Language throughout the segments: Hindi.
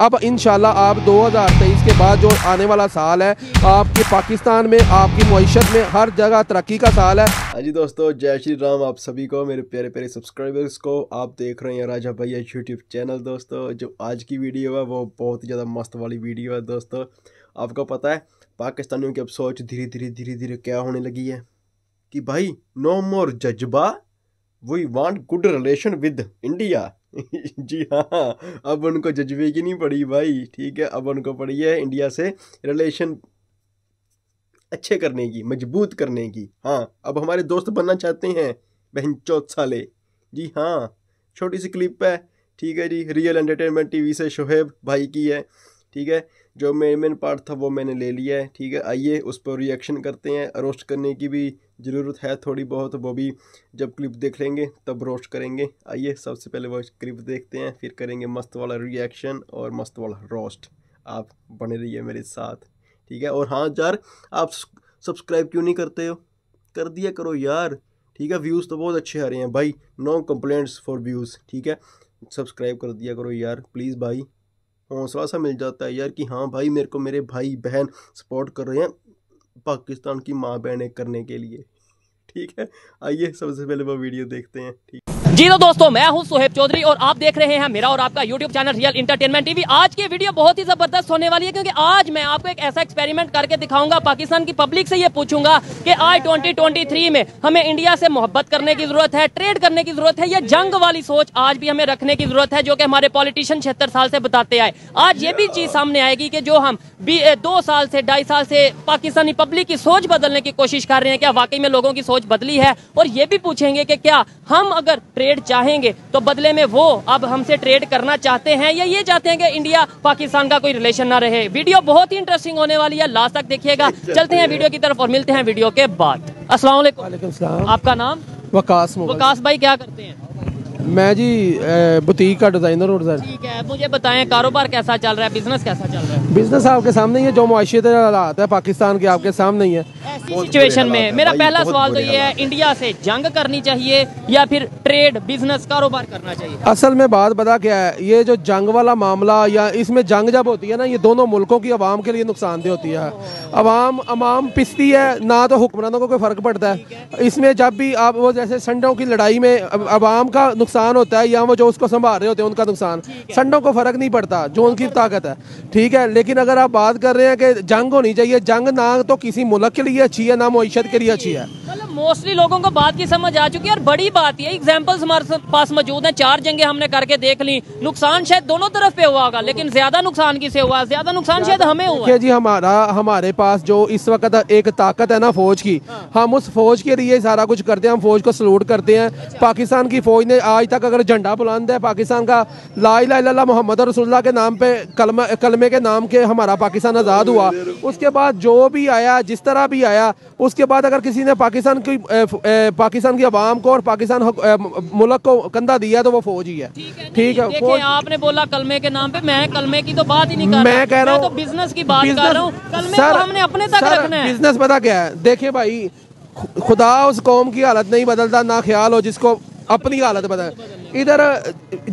अब इन आप 2023 के बाद जो आने वाला साल है आपके पाकिस्तान में आपकी मीशत में हर जगह तरक्की का साल है हाँ जी दोस्तों जय श्री राम आप सभी को मेरे प्यारे प्यारे सब्सक्राइबर्स को आप देख रहे हैं राजा भैया यूट्यूब चैनल दोस्तों जो आज की वीडियो है वो बहुत ही ज़्यादा मस्त वाली वीडियो है दोस्तों आपको पता है पाकिस्तानियों की अब सोच धीरे धीरे धीरे धीरे क्या होने लगी है कि भाई नो मोर जज्बा we want good relation with India जी हाँ अब उनको जज्बे की नहीं पड़ी भाई ठीक है अब उनको पड़ी है इंडिया से रिलेशन अच्छे करने की मजबूत करने की हाँ अब हमारे दोस्त बनना चाहते हैं बहन चौथ साले जी हाँ छोटी सी क्लिप है ठीक है जी रियल एंटरटेनमेंट टीवी से शुहेब भाई की है ठीक है जो मेन मेन पार्ट था वो मैंने ले लिया है ठीक है आइए उस पर रिएक्शन करते हैं अरोस्ट करने की भी ज़रूरत है थोड़ी बहुत वो भी जब क्लिप देख लेंगे तब रोस्ट करेंगे आइए सबसे पहले वो क्लिप देखते हैं फिर करेंगे मस्त वाला रिएक्शन और मस्त वाला रोस्ट आप बने रहिए मेरे साथ ठीक है और हाँ यार आप सब्सक्राइब क्यों नहीं करते हो कर दिया करो यार ठीक है व्यूज़ तो बहुत अच्छे आ रहे हैं भाई नो कंप्लेंट्स फॉर व्यूज़ ठीक है सब्सक्राइब कर दिया करो यार प्लीज़ भाई हौसला सा मिल जाता है यार कि हाँ भाई मेरे को मेरे भाई बहन सपोर्ट कर रहे हैं पाकिस्तान की माँ बहनें करने के लिए ठीक है आइए सबसे पहले वो वीडियो देखते हैं ठीक जी तो दोस्तों मैं हूं सोहेब चौधरी और आप देख रहे हैं मेरा और आपका YouTube channel real entertainment TV आज की वीडियो बहुत ही जबरदस्त होने वाली है क्योंकि आज मैं आपको एक ऐसा एक्सपेरिमेंट करके दिखाऊंगा पाकिस्तान की पब्लिक से ये पूछूंगा कि आज 2023 में हमें इंडिया से मोहब्बत करने की जरूरत है ट्रेड करने की जरूरत है या जंग वाली सोच आज भी हमें रखने की जरूरत है जो की हमारे पॉलिटिशियन छिहत्तर साल से बताते आए आज ये भी चीज सामने आएगी की जो हम दो साल से ढाई साल से पाकिस्तानी पब्लिक की सोच बदलने की कोशिश कर रहे हैं क्या वाकई में लोगों की सोच बदली है और ये भी पूछेंगे की क्या हम अगर ट्रेड चाहेंगे तो बदले में वो अब हमसे ट्रेड करना चाहते हैं या ये चाहते हैं कि इंडिया पाकिस्तान का कोई रिलेशन ना रहे वीडियो बहुत ही इंटरेस्टिंग होने वाली है लास्ट तक देखिएगा चलते हैं वीडियो की तरफ और मिलते हैं वीडियो के बाद असला आपका नाम वकास वकास भाई क्या करते हैं मैं जी बुटीक का डिज़ाइनर हूँ सर ठीक है मुझे बताएं कारोबार कैसा चल रहा है बिजनेस कैसा चल रहा है बिजनेस आपके सामने ही है जो मुआशियत हालात है पाकिस्तान के आपके सामने ही है सिचुएशन में मेरा पहला सवाल तो ये है इंडिया से जंग करनी चाहिए या फिर ट्रेड बिजनेस कारोबार करना चाहिए असल में बात बता क्या है ये जो जंग वाला मामला या इसमें जंग जब होती है ना ये दोनों मुल्कों की आवाम के लिए नुकसानदेह होती है अवाम अवाम पिसती है ना तो हुक्मरानों को कोई फर्क पड़ता है इसमें जब भी आप वो जैसे संडों की लड़ाई में अवाम का नुकसान होता है या वो जो उसको संभाल रहे होते हैं उनका नुकसान संडों को फर्क नहीं पड़ता जो उनकी ताकत है ठीक है लेकिन अगर आप बात कर रहे हैं कि जंग होनी चाहिए जंग ना तो किसी मुल्क के लिए अच्छी है ना मीशत के लिए अच्छी है मोस्टली मतलब लोगों को बात की समझ आ चुकी है और बड़ी बात ये एग्जाम्पल्स हमारे पास मौजूद है चार जंगे हमने करके देख ली नुकसान शायद दोनों तरफ पे हुआ होगा लेकिन ज्यादा नुकसान किसे हुआ ज्यादा नुकसान शायद हमें हुआ जी हमारा हमारे पास जो इस वक्त एक ताकत है ना फौज की हाँ। हम उस फौज के लिए सारा कुछ करते हैं हम फौज को सलूट करते हैं अच्छा। पाकिस्तान की फौज ने आज आज तक अगर झंडा बुलंद है पाकिस्तान का ला ला मोहम्मद रसुल्ला के नाम पे कलमा कलमे के नाम के हमारा पाकिस्तान आज़ाद हुआ उसके बाद जो भी आया जिस तरह भी आया उसके बाद अगर किसी ने पाकिस्तान की पाकिस्तान की आवाम को और पाकिस्तान मुल्क को कंधा दिया तो वो फौज ही है ठीक है आपने बोला कलमे के नाम पे मैं कलमे की तो बात ही नहीं मैं कह रहा हूँ बिजनेस तो की बात कर रहा हूँ सर तो हमने अपने बिजनेस पता क्या है देखिए भाई खुदा उस कौम की हालत नहीं बदलता ना ख्याल हो जिसको अपनी हालत पता है इधर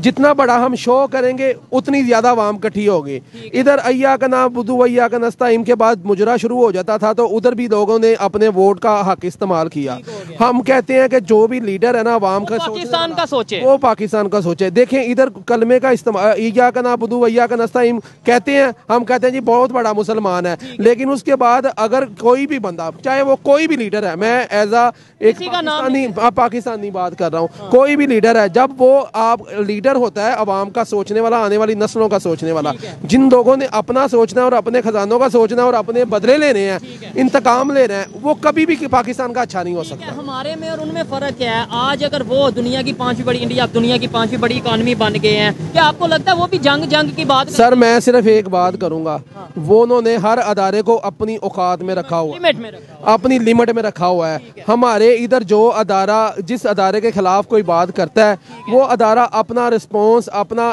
जितना बड़ा हम शो करेंगे उतनी ज़्यादा वाम कट्ठी होगी इधर अय्या का नाम बुधु अय्या का नस्ताइम के बाद मुजरा शुरू हो जाता था तो उधर भी लोगों ने अपने वोट का हक इस्तेमाल किया हम कहते हैं कि जो भी लीडर है ना वाम का पाकिस्तान का सोचे वो पाकिस्तान का सोचे देखें इधर कलमे का इस्तेमाल ईया का नाम बुधु अय्या का नस्ताइम कहते हैं हम कहते हैं जी बहुत बड़ा मुसलमान है लेकिन उसके बाद अगर कोई भी बंदा चाहे वो कोई भी लीडर है मैं एज आ एक पाकिस्तानी पाकिस्तानी बात कर रहा हूँ हाँ। कोई भी लीडर है जब वो आप लीडर होता है आवाम का सोचने वाला आने वाली नस्लों का सोचने वाला जिन लोगों ने अपना सोचना और अपने खजानों का सोचना और अपने बदले लेने हैं इंतकाम ले रहे हैं वो कभी भी पाकिस्तान का अच्छा नहीं हो सकता हमारे में और उनमें फ़र्क क्या है आज अगर वो दुनिया की पांचवी बड़ी इंडिया दुनिया की पांचवी बड़ी इकानमी बन गए हैं क्या आपको लगता है वो भी जंग जंग की बात सर मैं सिर्फ एक बात करूंगा हाँ। वो उन्होंने हर अदारे को अपनी औकात में रखा हुआ अपनी लिमिट में रखा हुआ है हमारे इधर जो अदारा जिस अदारे के खिलाफ कोई बात करता है वो वो अदारा अपना रिस्पॉन्स अपना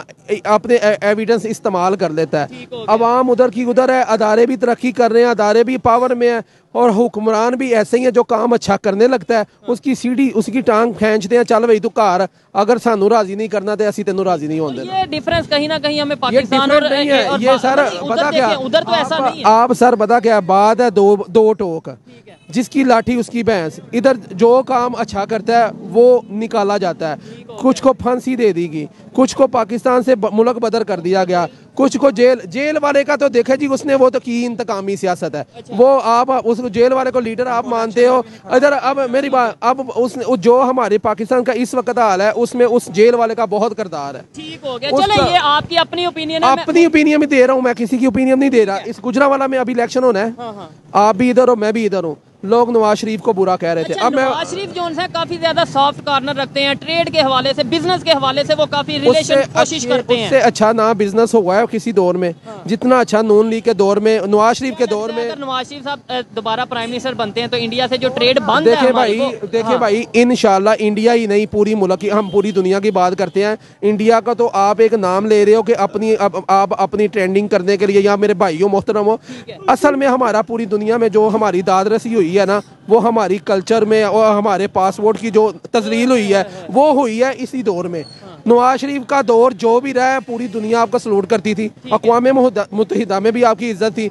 अपने एविडेंस इस्तेमाल कर लेता है अवाम उधर की उधर है अदारे भी तरक्की कर रहे हैं अदारे भी पावर में है और हुक्मरान भी ऐसे ही है जो काम अच्छा करने लगता है उसकी सीढ़ी उसकी टांग खेचते हैं चल भाई तू घर अगर सानू राजी नहीं करना तो असि तेन राजी नहीं होते ये डिफरेंस कहीं ना कहीं हमें पाकिस्तान और, नहीं है ये सर पता क्या उधर तो ऐसा नहीं है आप सर पता क्या बात है दो दो टोक जिसकी लाठी उसकी भैंस इधर जो काम अच्छा करता है वो निकाला जाता है कुछ को फांसी दे दी गई कुछ को पाकिस्तान से मुल्क बदर कर दिया गया कुछ को जेल जेल वाले का तो देखे जी उसने वो तो की इंतकामी सियासत है अच्छा। वो आप उस जेल वाले को लीडर आप अच्छा मानते हो इधर अब मेरी बात अब उस जो हमारे पाकिस्तान का इस वक्त हाल है उसमें उस जेल वाले का बहुत करदार है ठीक हो गया चलो ये आपकी अपनी ओपिनियन है अपनी ओपिनियन भी दे रहा हूँ मैं किसी की ओपिनियन नहीं दे रहा इस गुजरा वाला में अभी इलेक्शन होना है हाँ, हाँ। आप भी इधर हो मैं भी इधर हूँ लोग नवाज शरीफ को बुरा कह रहे थे अच्छा, अब अब नवाज शरीफ जो है काफी ज्यादा सॉफ्ट कॉर्नर रखते हैं ट्रेड के हवाले से बिजनेस के हवाले से वो काफी रिलेशन कोशिश करते हैं उससे अच्छा ना बिजनेस हुआ है किसी दौर में हाँ। जितना अच्छा नून लीग के दौर में नवाज शरीफ के दौर में नवाज शरीफ साहब दोबारा प्राइम मिनिस्टर बनते हैं तो इंडिया से जो ट्रेड बंद देखे भाई देखे हाँ। भाई इन इंडिया ही नहीं पूरी मुल्क की हम पूरी दुनिया की बात करते हैं इंडिया का तो आप एक नाम ले रहे हो कि अपनी आप अपनी ट्रेंडिंग करने के लिए या मेरे हो मोहतरम हो असल में हमारा पूरी दुनिया में जो हमारी दादरसी हुई है ना वो हमारी कल्चर में और हमारे पासपोर्ट की जो तजलील हुई है वो हुई है इसी दौर में नवाज शरीफ का दौर जो भी रहा है पूरी दुनिया आपका सलूट करती थी अकवा मुतहदा में भी आपकी इज्जत थी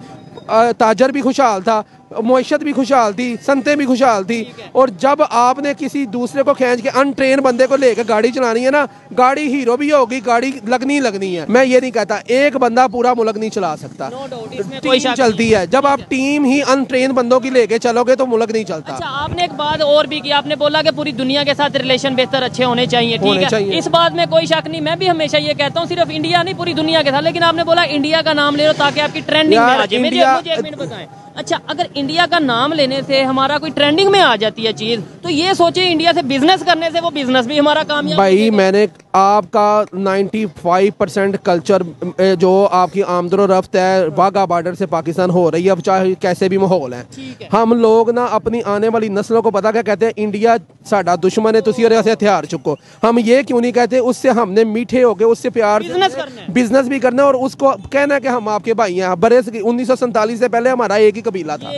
ताजर भी खुशहाल था मीशत भी खुशहाल थी संतें भी खुशहाल थी और जब आपने किसी दूसरे को खींच के अनट्रेन बंदे को लेकर गाड़ी चलानी है ना गाड़ी हीरो भी होगी गाड़ी लगनी लगनी है मैं ये नहीं कहता एक बंदा पूरा मुल्क नहीं चला सकता no कोई चलती है जब आप टीम ही अनट्रेन बंदों की लेके चलोगे तो मुल्क नहीं चलता अच्छा, आपने एक बात और भी की आपने बोला की पूरी दुनिया के साथ रिलेशन बेहतर अच्छे होने चाहिए ठीक है इस बात में कोई शक नहीं मैं भी हमेशा ये कहता हूँ सिर्फ इंडिया नहीं पूरी दुनिया के साथ लेकिन आपने बोला इंडिया का नाम ले लो ताकि आपकी ट्रेंडिंग अच्छा अगर इंडिया का नाम लेने से हमारा कोई ट्रेंडिंग में आ जाती है चीज तो ये सोचे इंडिया से बिजनेस करने से वो बिजनेस भी हमारा काम भाई मैंने आपका 95 परसेंट कल्चर जो आपकी आमदरो रफ्त है वाघा बॉर्डर से पाकिस्तान हो रही है अब चाहे कैसे भी माहौल है।, है हम लोग ना अपनी आने वाली नस्लों को पता क्या कहते हैं इंडिया साढ़ा दुश्मन है तुम और हथियार चुको हम ये क्यों नहीं कहते उससे हमने मीठे हो गए उससे प्यार बिजनेस भी करना और उसको कहना है कि हम आपके भाई हैं बड़े उन्नीस से पहले हमारा एक ही कबीला था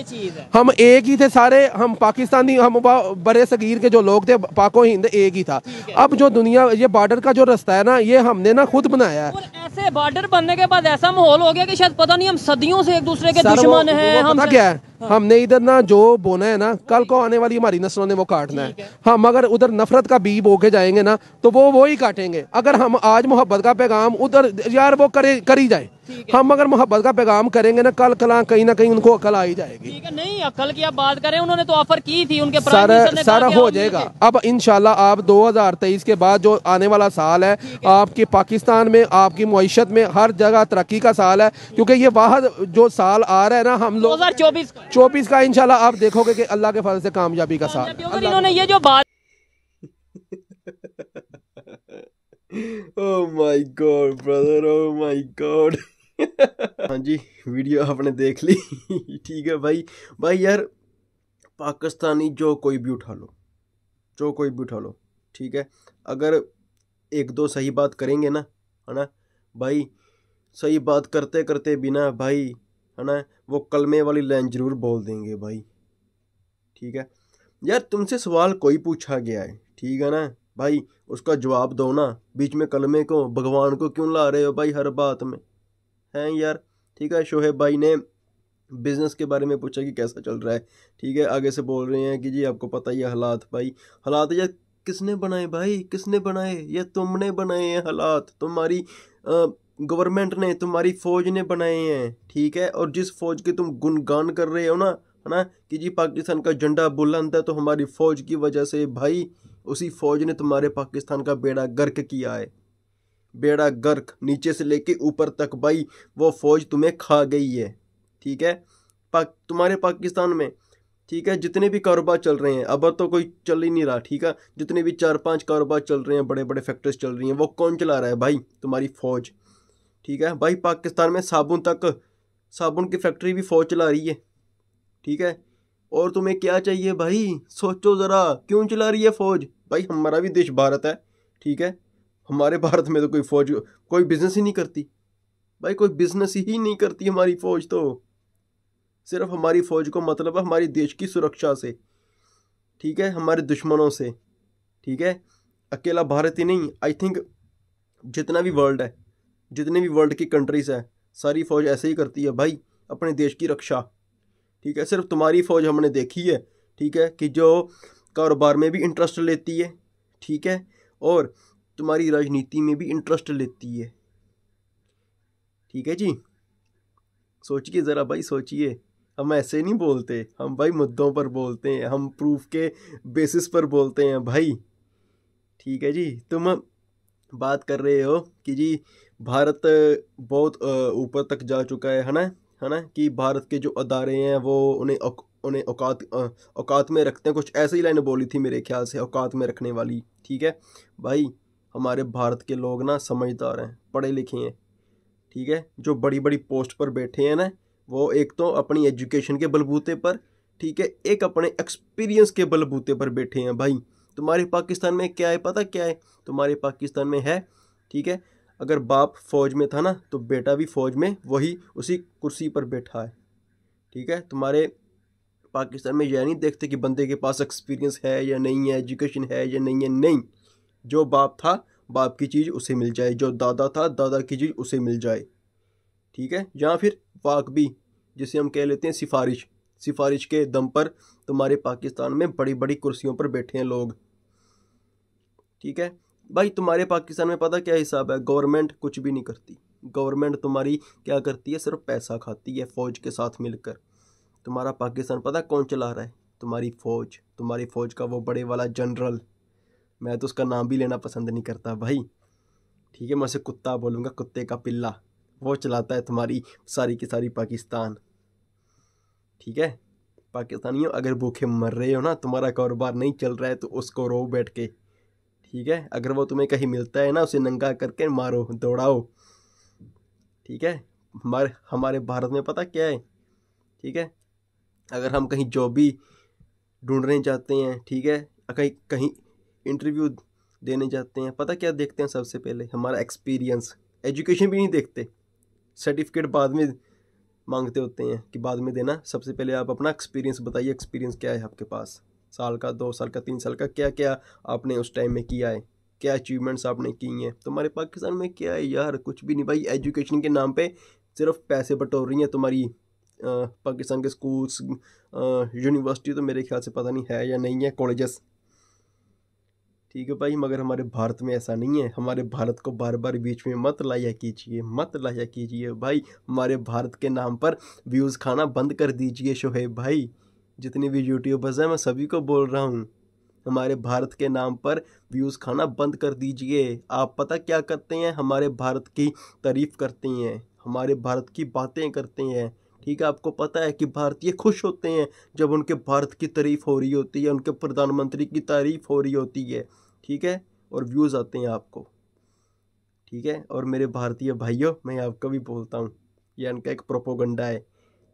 हम एक ही थे सारे हम पाकिस्तानी हम बड़े सगीर के जो लोग थे पाको हिंद एक ही था अब जो दुनिया ये बॉर्डर का जो रास्ता है ना ये हमने ना खुद बनाया है ऐसे बॉर्डर बनने के बाद ऐसा माहौल हो गया कि शायद पता नहीं हम सदियों से एक दूसरे के दुश्मन है हम क्या है हाँ। हमने इधर ना जो बोना है ना कल को आने वाली हमारी नस्लों ने वो काटना है।, है हम अगर उधर नफरत का बी बो के जाएंगे ना तो वो वो ही काटेंगे अगर हम आज मोहब्बत का पैगाम उधर यार वो करे करी जाए हम अगर मोहब्बत का पैगाम करेंगे ना कल कला कहीं ना कहीं उनको अकल आई जाएगी नहीं अकल की आप बात करें उन्होंने तो ऑफर की थी उनके सारा सारा हो जाएगा अब इनशाला आप 2023 के बाद जो आने वाला साल है आपके पाकिस्तान में आपकी मीशत में हर जगह तरक्की का साल है क्योंकि ये वाहद जो साल आ रहा है ना हम लोग चौबीस चौबीस का इनशाला आप देखोगे की अल्लाह के फल से कामयाबी का साल इन्होंने ये जो बात oh my god, brother. Oh my god. हाँ जी वीडियो आपने देख ली ठीक है भाई भाई यार पाकिस्तानी जो कोई भी उठा लो जो कोई भी उठा लो ठीक है अगर एक दो सही बात करेंगे ना है ना भाई सही बात करते करते बिना भाई है ना वो कलमे वाली लाइन जरूर बोल देंगे भाई ठीक है यार तुमसे सवाल कोई पूछा गया है ठीक है ना भाई उसका जवाब दो ना बीच में कलमे को भगवान को क्यों ला रहे हो भाई हर बात में हैं यार ठीक है शोहेब भाई ने बिज़नेस के बारे में पूछा कि कैसा चल रहा है ठीक है आगे से बोल रहे हैं कि जी आपको पता ही हालात भाई हालात यार किसने बनाए भाई किसने बनाए ये तुमने बनाए हैं हालात तुम्हारी गवर्नमेंट ने तुम्हारी फौज ने बनाए हैं ठीक है और जिस फौज के तुम गुनगान कर रहे हो ना है ना कि जी पाकिस्तान का झंडा बुलंद है तो हमारी फौज की वजह से भाई उसी फौज ने तुम्हारे पाकिस्तान का बेड़ा गर्क किया है बेड़ा गर्क नीचे से लेके ऊपर तक भाई वो फौज तुम्हें खा गई है ठीक है पाक तुम्हारे पाकिस्तान में ठीक है जितने भी कारोबार चल रहे हैं अब तो कोई चल ही नहीं रहा ठीक है जितने भी चार पांच कारोबार चल रहे हैं बड़े बड़े फैक्ट्रीज चल रही हैं वो कौन चला रहा है भाई तुम्हारी फौज ठीक है भाई पाकिस्तान में साबुन तक साबुन की फैक्ट्री भी फौज चला रही है ठीक है और तुम्हें क्या चाहिए भाई सोचो ज़रा क्यों चला रही है फौज भाई हमारा भी देश भारत है ठीक है हमारे भारत में तो कोई फौज कोई बिजनेस ही नहीं करती भाई कोई बिजनेस ही नहीं करती हमारी फौज तो सिर्फ हमारी फौज को मतलब है हमारी देश की सुरक्षा से ठीक है हमारे दुश्मनों से ठीक है अकेला भारत ही नहीं आई थिंक जितना भी वर्ल्ड है जितने भी वर्ल्ड की कंट्रीज़ है सारी फौज ऐसे ही करती है भाई अपने देश की रक्षा ठीक है सिर्फ तुम्हारी फौज हमने देखी है ठीक है कि जो कारोबार में भी इंटरेस्ट लेती है ठीक है और तुम्हारी राजनीति में भी इंटरेस्ट लेती है ठीक है जी सोचिए ज़रा भाई सोचिए हम ऐसे नहीं बोलते हम भाई मुद्दों पर बोलते हैं हम प्रूफ के बेसिस पर बोलते हैं भाई ठीक है जी तुम बात कर रहे हो कि जी भारत बहुत ऊपर तक जा चुका है है ना है ना कि भारत के जो अदारे हैं वो उन्हें उन्हें औकात औकात में रखते हैं कुछ ऐसी लाइन बोली थी मेरे ख्याल से औकात में रखने वाली ठीक है भाई हमारे भारत के लोग ना समझदार हैं पढ़े लिखे हैं ठीक है जो बड़ी बड़ी पोस्ट पर बैठे हैं ना वो एक तो अपनी एजुकेशन के बलबूते पर ठीक है एक अपने एक्सपीरियंस के बलबूते पर बैठे हैं भाई तुम्हारे पाकिस्तान में क्या है पता क्या है तुम्हारे पाकिस्तान में है ठीक है अगर बाप फौज में था ना तो बेटा भी फौज में वही उसी कुर्सी पर बैठा है ठीक है तुम्हारे पाकिस्तान में यह नहीं देखते कि बंदे के पास एक्सपीरियंस है या नहीं है एजुकेशन है या नहीं है नहीं जो बाप था बाप की चीज़ उसे मिल जाए जो दादा था दादा की चीज़ उसे मिल जाए ठीक है या फिर वाकबी जिसे हम कह लेते हैं सिफारिश सिफारिश के दम पर तुम्हारे पाकिस्तान में बड़ी बड़ी कुर्सियों पर बैठे हैं लोग ठीक है भाई तुम्हारे पाकिस्तान में पता क्या हिसाब है गवर्नमेंट कुछ भी नहीं करती गवर्नमेंट तुम्हारी क्या करती है सिर्फ पैसा खाती है फ़ौज के साथ मिलकर तुम्हारा पाकिस्तान पता कौन चला रहा है तुम्हारी फ़ौज तुम्हारी फ़ौज का वो बड़े वाला जनरल मैं तो उसका नाम भी लेना पसंद नहीं करता भाई ठीक है मैं उसे कुत्ता बोलूँगा कुत्ते का पिल्ला वो चलाता है तुम्हारी सारी की सारी पाकिस्तान ठीक है पाकिस्तानियों अगर भूखे मर रहे हो ना तुम्हारा कारोबार नहीं चल रहा है तो उसको रो बैठ के ठीक है अगर वो तुम्हें कहीं मिलता है ना उसे नंगा करके मारो दौड़ाओ ठीक है हमारे हमारे भारत में पता क्या है ठीक है अगर हम कहीं जॉब भी ढूंढने जाते हैं ठीक है कहीं कहीं इंटरव्यू देने जाते हैं पता क्या देखते हैं सबसे पहले हमारा एक्सपीरियंस एजुकेशन भी नहीं देखते सर्टिफिकेट बाद में मांगते होते हैं कि बाद में देना सबसे पहले आप अपना एक्सपीरियंस बताइए एक्सपीरियंस क्या है आपके पास साल का दो साल का तीन साल का क्या क्या आपने उस टाइम में किया है क्या अचीवमेंट्स आपने की हैं तुम्हारे पाकिस्तान में क्या है यार कुछ भी नहीं भाई एजुकेशन के नाम पे सिर्फ पैसे बटोर रही हैं तुम्हारी पाकिस्तान के स्कूल्स यूनिवर्सिटी तो मेरे ख्याल से पता नहीं है या नहीं है कॉलेजेस ठीक है भाई मगर हमारे भारत में ऐसा नहीं है हमारे भारत को बार बार बीच में मत लाया कीजिए मत लाया कीजिए भाई हमारे भारत के नाम पर व्यूज़ खाना बंद कर दीजिए शोहेब भाई जितने भी यूट्यूबर्स हैं मैं सभी को बोल रहा हूँ हमारे भारत के नाम पर व्यूज़ खाना बंद कर दीजिए आप पता क्या करते हैं हमारे भारत की तारीफ़ करते हैं हमारे भारत की बातें करते हैं ठीक है आपको पता है कि भारतीय खुश होते हैं जब उनके भारत की तारीफ़ हो रही होती है उनके प्रधानमंत्री की तारीफ़ हो रही होती है ठीक है और व्यूज़ आते हैं आपको ठीक है और मेरे भारतीय भाइयों मैं आपका भी बोलता हूँ यह इनका एक प्रोपोगंडा है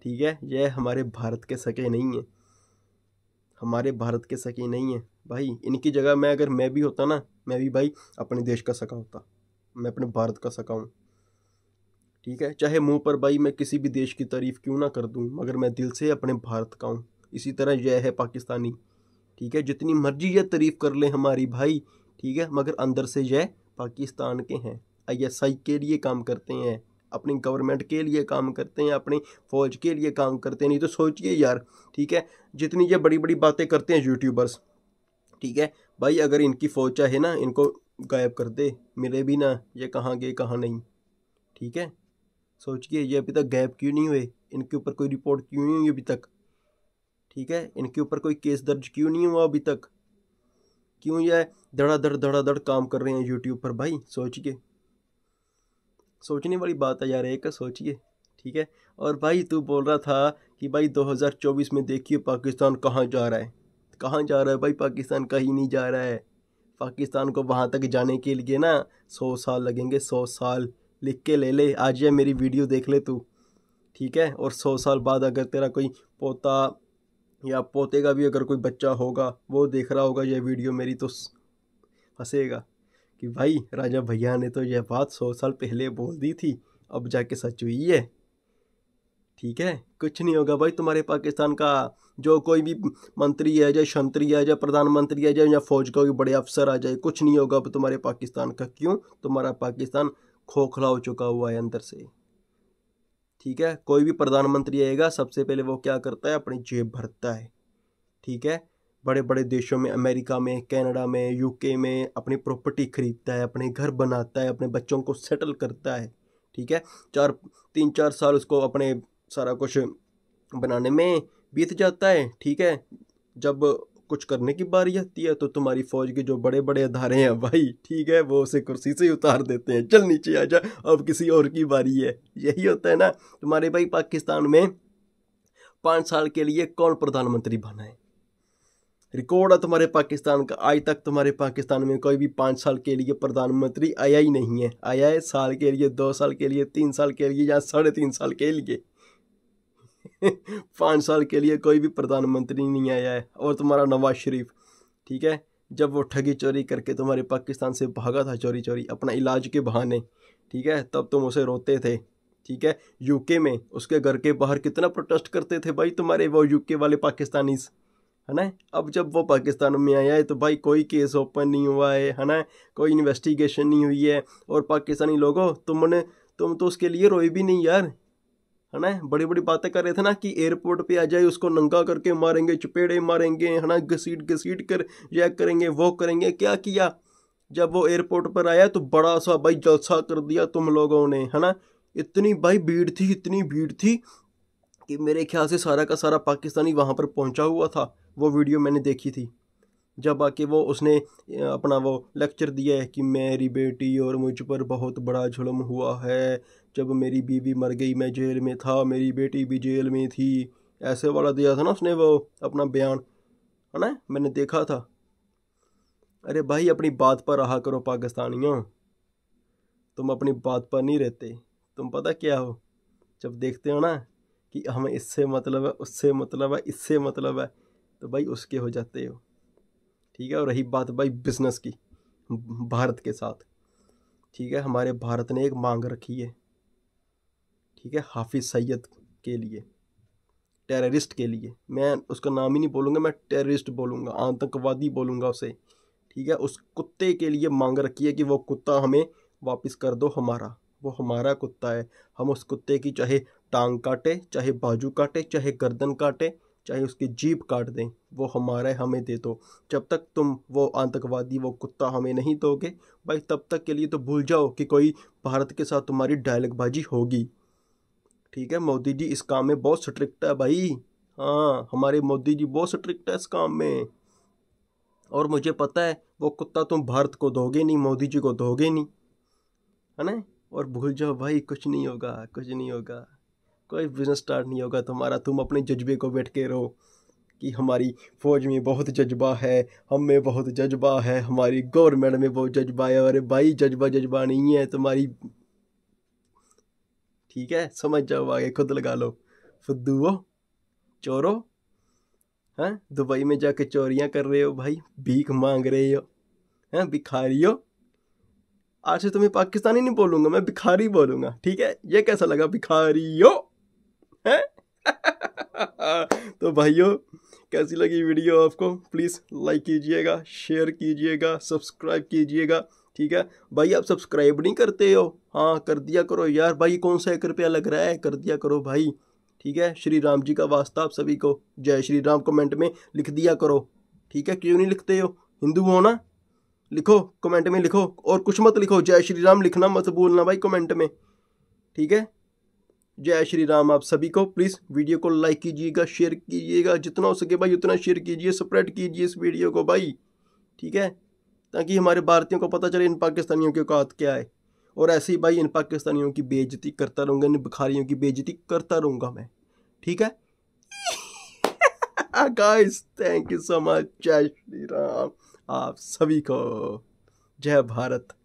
ठीक है यह हमारे भारत के सके नहीं है हमारे भारत के सके नहीं है भाई इनकी जगह मैं अगर मैं भी होता ना मैं भी भाई अपने देश का सका होता मैं अपने भारत का सका हूँ ठीक है चाहे मुंह पर भाई मैं किसी भी देश की तारीफ़ क्यों ना कर दूँ मगर मैं दिल से अपने भारत का हूँ इसी तरह यह है पाकिस्तानी ठीक है जितनी मर्जी यह तारीफ़ कर लें हमारी भाई ठीक है मगर अंदर से यह पाकिस्तान के हैं आईएसआई के लिए काम करते हैं अपनी गवर्नमेंट के लिए काम करते हैं अपनी फ़ौज के लिए काम करते हैं नहीं तो सोचिए यार ठीक है जितनी ये बड़ी बड़ी बातें करते हैं यूट्यूबर्स ठीक है भाई अगर इनकी फ़ौज चाहे ना इनको गायब कर दे मिले भी ना ये कहाँ गए कहाँ नहीं ठीक है सोचिए ये अभी तक गायब क्यों नहीं हुए इनके ऊपर कोई रिपोर्ट क्यों नहीं हुई अभी तक ठीक है इनके ऊपर कोई केस दर्ज क्यों नहीं हुआ अभी तक क्यों यह धड़ाधड़ धड़ाधड़ काम कर रहे हैं यूट्यूब पर भाई सोचिए सोचने वाली बात है यार एक सोचिए ठीक है और भाई तू बोल रहा था कि भाई 2024 में देखिए पाकिस्तान कहाँ जा रहा है कहाँ जा रहा है भाई पाकिस्तान कहीं नहीं जा रहा है पाकिस्तान को वहाँ तक जाने के लिए ना सौ साल लगेंगे सौ साल लिख के ले ले आज ये मेरी वीडियो देख ले तू ठीक है और सौ साल बाद अगर तेरा कोई पोता या पोते का भी अगर कोई बच्चा होगा वो देख रहा होगा यह वीडियो मेरी तो हंसेगा कि भाई राजा भैया ने तो यह बात सौ साल पहले बोल दी थी अब जाके सच हुई है ठीक है कुछ नहीं होगा भाई तुम्हारे पाकिस्तान का जो कोई भी मंत्री है चाहे संतरी है चाहे प्रधानमंत्री है चाहे या फौज का कोई बड़े अफसर आ जाए कुछ नहीं होगा अब तुम्हारे पाकिस्तान का क्यों तुम्हारा पाकिस्तान खोखला हो चुका हुआ है अंदर से ठीक है कोई भी प्रधानमंत्री आएगा सबसे पहले वो क्या करता है अपनी जेब भरता है ठीक है बड़े बड़े देशों में अमेरिका में कनाडा में यूके में अपनी प्रॉपर्टी खरीदता है अपने घर बनाता है अपने बच्चों को सेटल करता है ठीक है चार तीन चार साल उसको अपने सारा कुछ बनाने में बीत जाता है ठीक है जब कुछ करने की बारी आती है तो तुम्हारी फौज के जो बड़े बड़े अधारे हैं भाई ठीक है वो उसे कुर्सी से उतार देते हैं चल नीचे आ जा अब किसी और की बारी है यही होता है ना तुम्हारे भाई पाकिस्तान में पाँच साल के लिए कौन प्रधानमंत्री बना है रिकॉर्ड है तुम्हारे पाकिस्तान का आज तक तुम्हारे पाकिस्तान में कोई भी पाँच साल के लिए प्रधानमंत्री आया ही नहीं है आया है साल के लिए दो साल के लिए तीन साल के लिए या साढ़े तीन साल के लिए पाँच साल के लिए कोई भी प्रधानमंत्री नहीं आया है और तुम्हारा नवाज शरीफ ठीक है जब वो ठगी चोरी करके तुम्हारे पाकिस्तान से भागा था चोरी चोरी अपना इलाज के बहाने ठीक है तब तुम उसे रोते थे ठीक है यूके में उसके घर के बाहर कितना प्रोटेस्ट करते थे भाई तुम्हारे वो यूके वाले पाकिस्तानीज है ना अब जब वो पाकिस्तान में आया है तो भाई कोई केस ओपन नहीं हुआ है है ना कोई इन्वेस्टिगेशन नहीं हुई है और पाकिस्तानी लोगों तुमने तुम तो उसके लिए रोए भी नहीं यार है ना बड़ी बड़ी बातें कर रहे थे ना कि एयरपोर्ट पे आ जाए उसको नंगा करके मारेंगे चपेड़े मारेंगे है ना घसीट घसीट कर या करेंगे वो करेंगे क्या किया जब वो एयरपोर्ट पर आया तो बड़ा सा भाई जलसा कर दिया तुम लोगों ने है ना इतनी भाई भीड़ थी इतनी भीड़ थी कि मेरे ख्याल से सारा का सारा पाकिस्तानी वहाँ पर पहुँचा हुआ था वो वीडियो मैंने देखी थी जब आके वो उसने अपना वो लेक्चर दिया है कि मेरी बेटी और मुझ पर बहुत बड़ा जुलम हुआ है जब मेरी बीवी मर गई मैं जेल में था मेरी बेटी भी जेल में थी ऐसे वाला दिया था ना उसने वो अपना बयान है ना मैंने देखा था अरे भाई अपनी बात पर रहा करो पाकिस्तानियों तुम अपनी बात पर नहीं रहते तुम पता क्या हो जब देखते हो ना कि हमें इससे मतलब है उससे मतलब है इससे मतलब है तो भाई उसके हो जाते हो ठीक है और रही बात भाई बिजनेस की भारत के साथ ठीक है हमारे भारत ने एक मांग रखी है ठीक है हाफिज़ सैयद के लिए टेररिस्ट के लिए मैं उसका नाम ही नहीं बोलूँगा मैं टेररिस्ट बोलूँगा आतंकवादी बोलूँगा उसे ठीक है उस कुत्ते के लिए मांग रखी है कि वो कुत्ता हमें वापस कर दो हमारा वो हमारा कुत्ता है हम उस कुत्ते की चाहे टांग काटे चाहे बाजू काटे चाहे गर्दन काटे चाहे उसकी जीप काट दें वो हमारा है हमें दे दो जब तक तुम वो आतंकवादी वो कुत्ता हमें नहीं दोगे भाई तब तक के लिए तो भूल जाओ कि कोई भारत के साथ तुम्हारी डायलगबाजी होगी ठीक है मोदी जी इस काम में बहुत स्ट्रिक्ट है भाई हाँ हमारे मोदी जी बहुत स्ट्रिक्ट है इस काम में और मुझे पता है वो कुत्ता तुम भारत को दोगे नहीं मोदी जी को दोगे नहीं है ना और भूल जाओ भाई कुछ नहीं होगा कुछ नहीं होगा कोई बिजनेस स्टार्ट नहीं होगा तुम्हारा तुम अपने जज्बे को बैठ के रहो कि हमारी फ़ौज में बहुत जज्बा है हम में बहुत जज्बा है हमारी गवर्नमेंट में बहुत जज्बा है अरे भाई जज्बा जज्बा नहीं है तुम्हारी ठीक है समझ जाओ आगे खुद लगा लो हो चोरो हैं दुबई में जाके चोरियां कर रहे हो भाई भीख मांग रहे हो हैं भिखारी हो आज से तुम्हें पाकिस्तानी नहीं बोलूँगा मैं भिखारी बोलूँगा ठीक है ये कैसा लगा भिखारी हो तो भाइयों कैसी लगी वीडियो आपको प्लीज़ लाइक कीजिएगा शेयर कीजिएगा सब्सक्राइब कीजिएगा ठीक है भाई आप सब्सक्राइब नहीं करते हो हाँ कर दिया करो यार भाई कौन सा एक रुपया लग रहा है कर दिया करो भाई ठीक है श्री राम जी का वास्ता आप सभी को जय श्री राम कमेंट में लिख दिया करो ठीक है क्यों नहीं लिखते हो हिंदू हो ना लिखो कमेंट में लिखो और कुछ मत लिखो जय श्री राम लिखना मत भूलना भाई कमेंट में ठीक है जय श्री राम आप सभी को प्लीज़ वीडियो को लाइक कीजिएगा शेयर कीजिएगा जितना हो सके भाई उतना शेयर कीजिए स्प्रेड कीजिए इस वीडियो को भाई ठीक है ताकि हमारे भारतीयों को पता चले इन पाकिस्तानियों की औकात क्या है और ऐसे ही भाई इन पाकिस्तानियों की बेजती करता रहूँगा इन बुखारियों की बेजती करता रहूँगा मैं ठीक है guys thank you so much जय श्री राम आप सभी को जय भारत